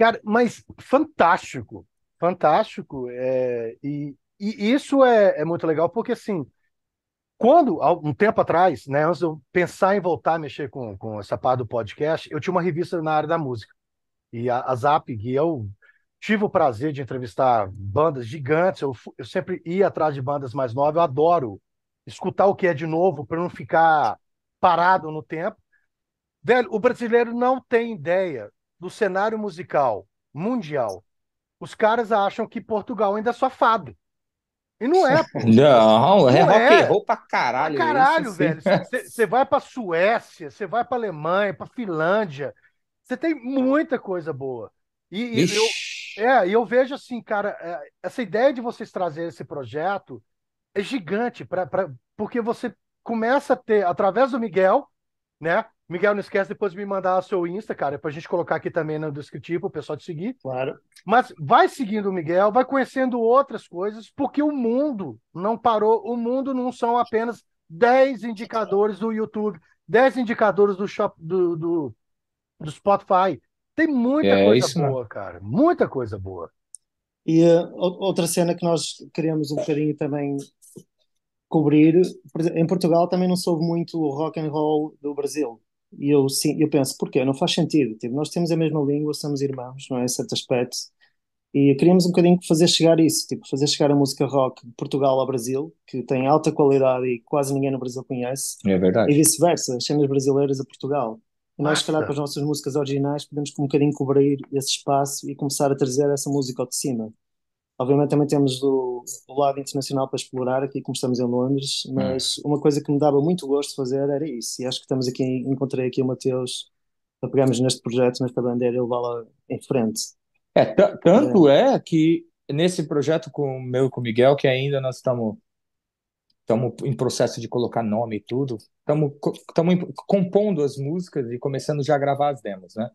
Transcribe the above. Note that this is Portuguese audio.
Cara, mas fantástico, fantástico. É, e, e isso é, é muito legal, porque assim, quando, um tempo atrás, né, antes de eu pensar em voltar a mexer com, com essa parte do podcast, eu tinha uma revista na área da música. E a, a Zap, e eu tive o prazer de entrevistar bandas gigantes, eu, eu sempre ia atrás de bandas mais novas, eu adoro escutar o que é de novo para não ficar parado no tempo. Velho, o brasileiro não tem ideia do cenário musical mundial, os caras acham que Portugal ainda é só fado. E não é, pô. Não, não é rock and é. roll pra caralho. Pra caralho, isso, velho. Você vai pra Suécia, você vai pra Alemanha, pra Finlândia. Você tem muita coisa boa. E, e eu, é, eu vejo assim, cara, é, essa ideia de vocês trazerem esse projeto é gigante, pra, pra, porque você começa a ter, através do Miguel, né? Miguel, não esquece depois de me mandar o seu Insta, cara, pra gente colocar aqui também no descritivo, o pessoal te seguir. Claro. Mas vai seguindo o Miguel, vai conhecendo outras coisas, porque o mundo não parou. O mundo não são apenas 10 indicadores do YouTube, 10 indicadores do, shop, do, do, do Spotify. Tem muita é, coisa boa, cara. Muita coisa boa. E uh, outra cena que nós queremos um bocadinho também cobrir, em Portugal também não soube muito o rock and roll do Brasil. E eu, sim, eu penso, porquê? Não faz sentido. Tipo, nós temos a mesma língua, somos irmãos, não é? Em certo aspecto. E queríamos um bocadinho fazer chegar isso, tipo, fazer chegar a música rock de Portugal ao Brasil, que tem alta qualidade e quase ninguém no Brasil conhece. É verdade. E vice-versa, as cenas brasileiras a Portugal. E nós, se calhar, com as nossas músicas originais, podemos um bocadinho cobrir esse espaço e começar a trazer essa música ao de cima. Obviamente também temos o, o, lado internacional para explorar aqui, como estamos em Londres, hum. mas é. uma coisa que me dava muito gosto de fazer era isso. E acho que estamos aqui, encontrei aqui o Mateus para pegarmos neste projeto, nesta bandeira e levá-la em frente. É, tanto é. é. que nesse projeto com o meu e com o Miguel, que ainda nós estamos estamos em processo de colocar nome e tudo, estamos compondo as músicas e começando já a gravar as demos, né?